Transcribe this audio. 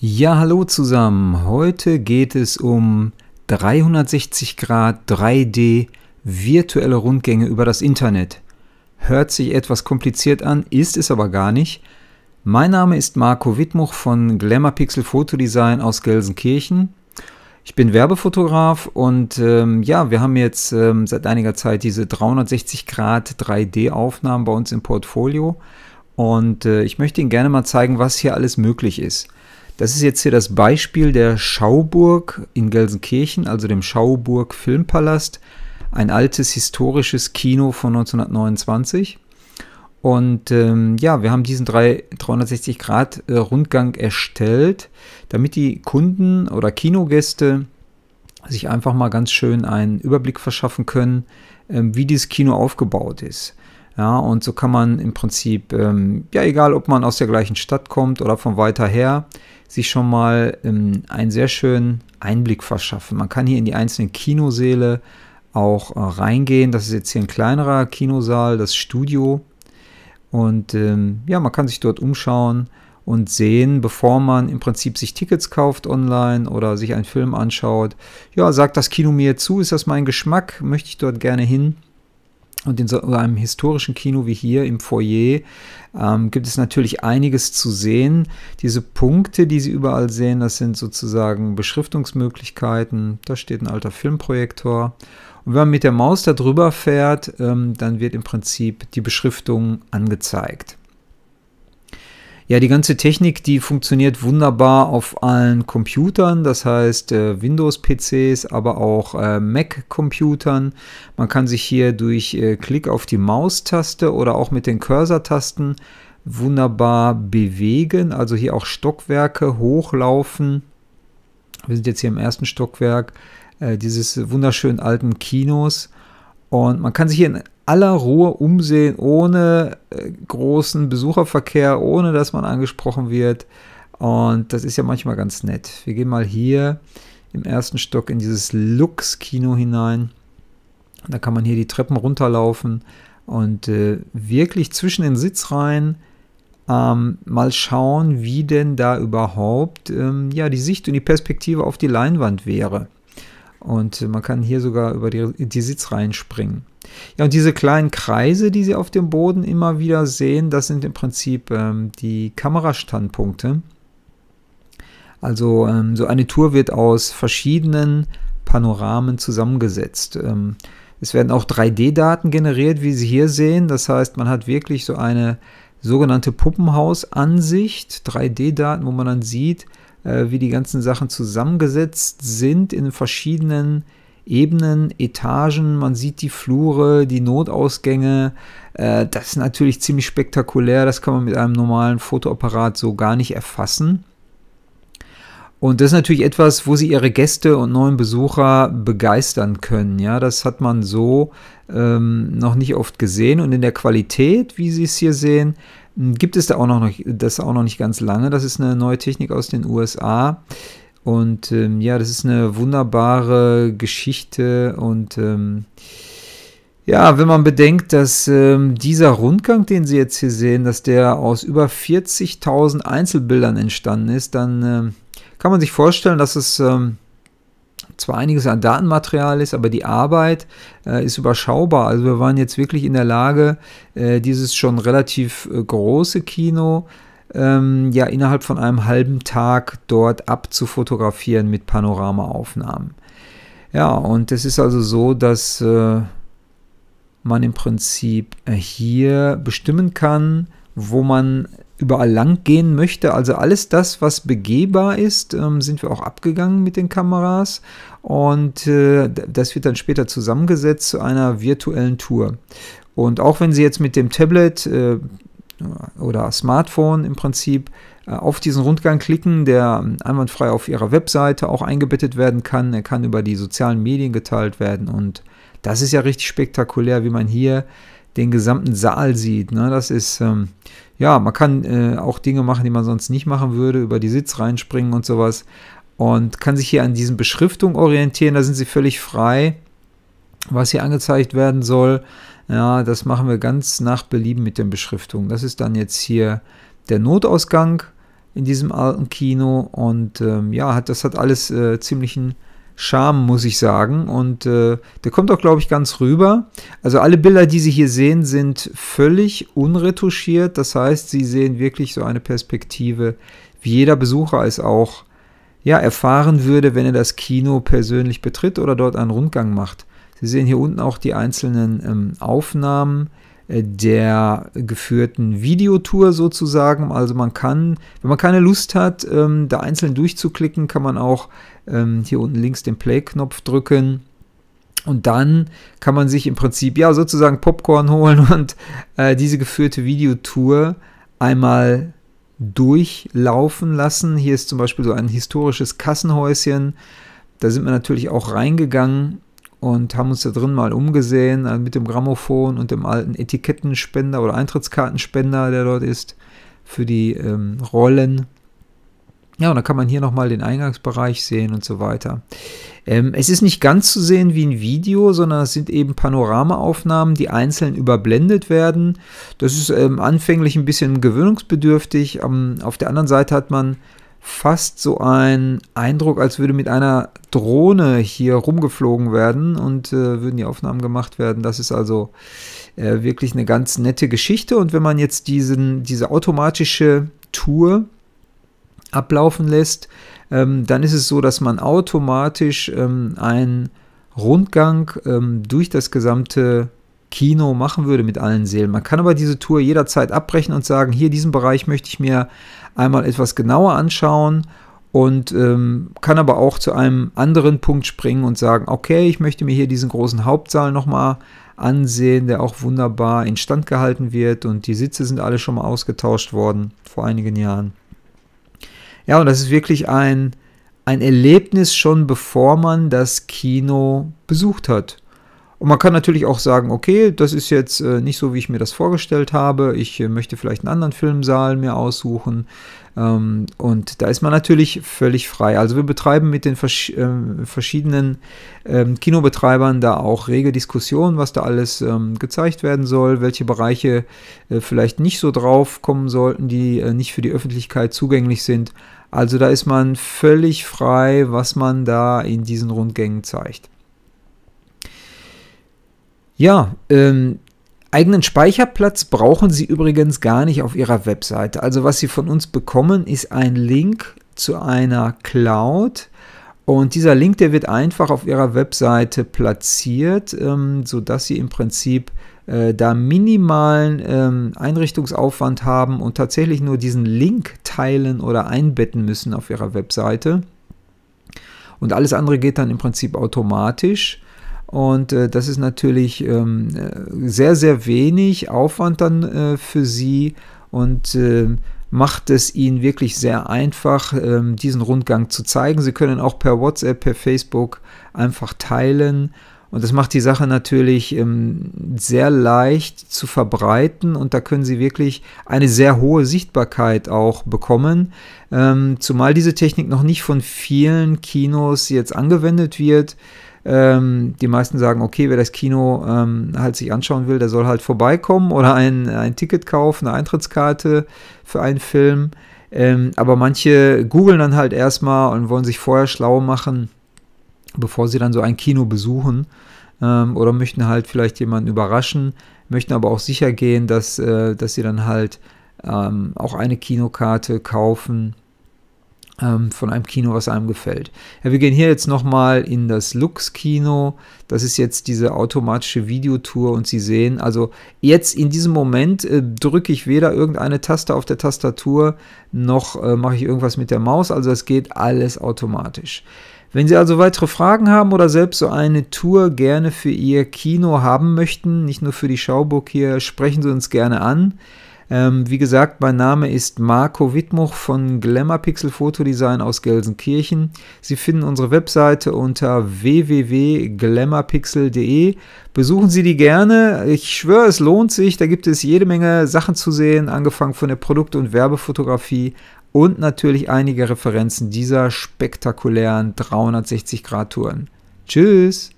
Ja, hallo zusammen. Heute geht es um 360 Grad 3D virtuelle Rundgänge über das Internet. Hört sich etwas kompliziert an, ist es aber gar nicht. Mein Name ist Marco Wittmuch von Glamour Pixel Fotodesign aus Gelsenkirchen. Ich bin Werbefotograf und ähm, ja, wir haben jetzt ähm, seit einiger Zeit diese 360 Grad 3D-Aufnahmen bei uns im Portfolio und äh, ich möchte Ihnen gerne mal zeigen, was hier alles möglich ist. Das ist jetzt hier das Beispiel der Schauburg in Gelsenkirchen, also dem Schauburg Filmpalast, ein altes historisches Kino von 1929. Und ähm, ja, wir haben diesen 360-Grad-Rundgang äh, erstellt, damit die Kunden oder Kinogäste sich einfach mal ganz schön einen Überblick verschaffen können, ähm, wie dieses Kino aufgebaut ist. Ja, und so kann man im Prinzip, ähm, ja, egal ob man aus der gleichen Stadt kommt oder von weiter her, sich schon mal ähm, einen sehr schönen Einblick verschaffen. Man kann hier in die einzelnen Kinosäle auch äh, reingehen. Das ist jetzt hier ein kleinerer Kinosaal, das Studio. Und ähm, ja, man kann sich dort umschauen und sehen, bevor man im Prinzip sich Tickets kauft online oder sich einen Film anschaut. Ja, sagt das Kino mir zu? Ist das mein Geschmack? Möchte ich dort gerne hin? Und in so einem historischen Kino wie hier im Foyer ähm, gibt es natürlich einiges zu sehen. Diese Punkte, die Sie überall sehen, das sind sozusagen Beschriftungsmöglichkeiten. Da steht ein alter Filmprojektor. Und wenn man mit der Maus da drüber fährt, ähm, dann wird im Prinzip die Beschriftung angezeigt. Ja, die ganze Technik, die funktioniert wunderbar auf allen Computern, das heißt äh, Windows-PCs, aber auch äh, Mac-Computern. Man kann sich hier durch äh, Klick auf die Maustaste oder auch mit den Cursor-Tasten wunderbar bewegen, also hier auch Stockwerke hochlaufen. Wir sind jetzt hier im ersten Stockwerk äh, dieses wunderschönen alten Kinos. Und man kann sich hier in aller Ruhe umsehen, ohne äh, großen Besucherverkehr, ohne dass man angesprochen wird. Und das ist ja manchmal ganz nett. Wir gehen mal hier im ersten Stock in dieses Lux-Kino hinein. Da kann man hier die Treppen runterlaufen und äh, wirklich zwischen den Sitzreihen ähm, mal schauen, wie denn da überhaupt ähm, ja, die Sicht und die Perspektive auf die Leinwand wäre. Und man kann hier sogar über die, die Sitzreihen springen. Ja, und diese kleinen Kreise, die Sie auf dem Boden immer wieder sehen, das sind im Prinzip ähm, die Kamerastandpunkte. Also ähm, so eine Tour wird aus verschiedenen Panoramen zusammengesetzt. Ähm, es werden auch 3D-Daten generiert, wie Sie hier sehen. Das heißt, man hat wirklich so eine sogenannte Puppenhausansicht, 3D-Daten, wo man dann sieht, äh, wie die ganzen Sachen zusammengesetzt sind in verschiedenen Ebenen, Etagen. Man sieht die Flure, die Notausgänge. Äh, das ist natürlich ziemlich spektakulär. Das kann man mit einem normalen Fotoapparat so gar nicht erfassen. Und das ist natürlich etwas, wo sie ihre Gäste und neuen Besucher begeistern können. Ja, das hat man so ähm, noch nicht oft gesehen. Und in der Qualität, wie Sie es hier sehen, hm, gibt es da auch noch das auch noch nicht ganz lange. Das ist eine neue Technik aus den USA. Und ähm, ja, das ist eine wunderbare Geschichte. Und ähm, ja, wenn man bedenkt, dass ähm, dieser Rundgang, den Sie jetzt hier sehen, dass der aus über 40.000 Einzelbildern entstanden ist, dann ähm, kann man sich vorstellen, dass es ähm, zwar einiges an Datenmaterial ist, aber die Arbeit äh, ist überschaubar. Also wir waren jetzt wirklich in der Lage, äh, dieses schon relativ äh, große Kino ähm, ja innerhalb von einem halben Tag dort abzufotografieren mit Panoramaaufnahmen. Ja, und es ist also so, dass äh, man im Prinzip äh, hier bestimmen kann, wo man überall lang gehen möchte. Also alles das, was begehbar ist, ähm, sind wir auch abgegangen mit den Kameras und äh, das wird dann später zusammengesetzt zu einer virtuellen Tour. Und auch wenn Sie jetzt mit dem Tablet äh, oder Smartphone im Prinzip äh, auf diesen Rundgang klicken, der ähm, einwandfrei auf Ihrer Webseite auch eingebettet werden kann. Er kann über die sozialen Medien geteilt werden und das ist ja richtig spektakulär, wie man hier äh, den gesamten Saal sieht. Ne? Das ist, ähm, ja, man kann äh, auch Dinge machen, die man sonst nicht machen würde, über die Sitz reinspringen und sowas. Und kann sich hier an diesen Beschriftungen orientieren. Da sind sie völlig frei, was hier angezeigt werden soll. Ja, das machen wir ganz nach Belieben mit den Beschriftungen. Das ist dann jetzt hier der Notausgang in diesem alten Kino. Und ähm, ja, hat, das hat alles äh, ziemlichen Charme, muss ich sagen. Und äh, der kommt auch, glaube ich, ganz rüber. Also alle Bilder, die Sie hier sehen, sind völlig unretuschiert. Das heißt, Sie sehen wirklich so eine Perspektive, wie jeder Besucher es auch ja, erfahren würde, wenn er das Kino persönlich betritt oder dort einen Rundgang macht. Sie sehen hier unten auch die einzelnen ähm, Aufnahmen. Äh, der geführten Videotour sozusagen. Also man kann, wenn man keine Lust hat, ähm, da einzeln durchzuklicken, kann man auch ähm, hier unten links den Play-Knopf drücken. Und dann kann man sich im Prinzip ja sozusagen Popcorn holen und äh, diese geführte Videotour einmal durchlaufen lassen. Hier ist zum Beispiel so ein historisches Kassenhäuschen. Da sind wir natürlich auch reingegangen und haben uns da drin mal umgesehen also mit dem Grammophon und dem alten Etikettenspender oder Eintrittskartenspender, der dort ist, für die ähm, Rollen. Ja, und dann kann man hier nochmal den Eingangsbereich sehen und so weiter. Ähm, es ist nicht ganz zu sehen wie ein Video, sondern es sind eben Panoramaaufnahmen, die einzeln überblendet werden. Das ist ähm, anfänglich ein bisschen gewöhnungsbedürftig. Ähm, auf der anderen Seite hat man fast so ein Eindruck, als würde mit einer Drohne hier rumgeflogen werden und äh, würden die Aufnahmen gemacht werden. Das ist also äh, wirklich eine ganz nette Geschichte. Und wenn man jetzt diesen, diese automatische Tour ablaufen lässt, ähm, dann ist es so, dass man automatisch ähm, einen Rundgang ähm, durch das gesamte Kino machen würde mit allen Seelen. Man kann aber diese Tour jederzeit abbrechen und sagen, hier diesen Bereich möchte ich mir einmal etwas genauer anschauen und ähm, kann aber auch zu einem anderen Punkt springen und sagen, okay, ich möchte mir hier diesen großen Hauptsaal nochmal ansehen, der auch wunderbar instand gehalten wird und die Sitze sind alle schon mal ausgetauscht worden vor einigen Jahren. Ja, und das ist wirklich ein, ein Erlebnis schon, bevor man das Kino besucht hat. Und man kann natürlich auch sagen, okay, das ist jetzt äh, nicht so, wie ich mir das vorgestellt habe. Ich äh, möchte vielleicht einen anderen Filmsaal mir aussuchen. Ähm, und da ist man natürlich völlig frei. Also wir betreiben mit den äh, verschiedenen ähm, Kinobetreibern da auch rege Diskussionen, was da alles ähm, gezeigt werden soll, welche Bereiche vielleicht nicht so drauf kommen sollten, die nicht für die Öffentlichkeit zugänglich sind. Also da ist man völlig frei, was man da in diesen Rundgängen zeigt. Ja, ähm, eigenen Speicherplatz brauchen Sie übrigens gar nicht auf Ihrer Webseite. Also was Sie von uns bekommen, ist ein Link zu einer Cloud. Und dieser Link, der wird einfach auf Ihrer Webseite platziert, ähm, sodass Sie im Prinzip äh, da minimalen ähm, Einrichtungsaufwand haben und tatsächlich nur diesen Link teilen oder einbetten müssen auf Ihrer Webseite. Und alles andere geht dann im Prinzip automatisch. Und äh, das ist natürlich ähm, äh, sehr, sehr wenig Aufwand dann äh, für sie und äh, macht es ihnen wirklich sehr einfach, ähm, diesen Rundgang zu zeigen. Sie können auch per WhatsApp, per Facebook einfach teilen. Und das macht die Sache natürlich ähm, sehr leicht zu verbreiten und da können Sie wirklich eine sehr hohe Sichtbarkeit auch bekommen, ähm, zumal diese Technik noch nicht von vielen Kinos jetzt angewendet wird. Ähm, die meisten sagen, okay, wer das Kino ähm, halt sich anschauen will, der soll halt vorbeikommen oder ein, ein Ticket kaufen, eine Eintrittskarte für einen Film. Ähm, aber manche googeln dann halt erstmal und wollen sich vorher schlau machen, bevor sie dann so ein Kino besuchen ähm, oder möchten halt vielleicht jemanden überraschen, möchten aber auch sicher gehen, dass, äh, dass sie dann halt ähm, auch eine Kinokarte kaufen, ähm, von einem Kino, was einem gefällt. Ja, wir gehen hier jetzt nochmal in das Lux-Kino. Das ist jetzt diese automatische Videotour und Sie sehen, also jetzt in diesem Moment äh, drücke ich weder irgendeine Taste auf der Tastatur, noch äh, mache ich irgendwas mit der Maus. Also es geht alles automatisch. Wenn Sie also weitere Fragen haben oder selbst so eine Tour gerne für Ihr Kino haben möchten, nicht nur für die Schauburg hier, sprechen Sie uns gerne an. Ähm, wie gesagt, mein Name ist Marco Wittmuch von Glamour Pixel Fotodesign aus Gelsenkirchen. Sie finden unsere Webseite unter www.glamourpixel.de. Besuchen Sie die gerne. Ich schwöre, es lohnt sich. Da gibt es jede Menge Sachen zu sehen, angefangen von der Produkt- und Werbefotografie und natürlich einige Referenzen dieser spektakulären 360-Grad-Touren. Tschüss!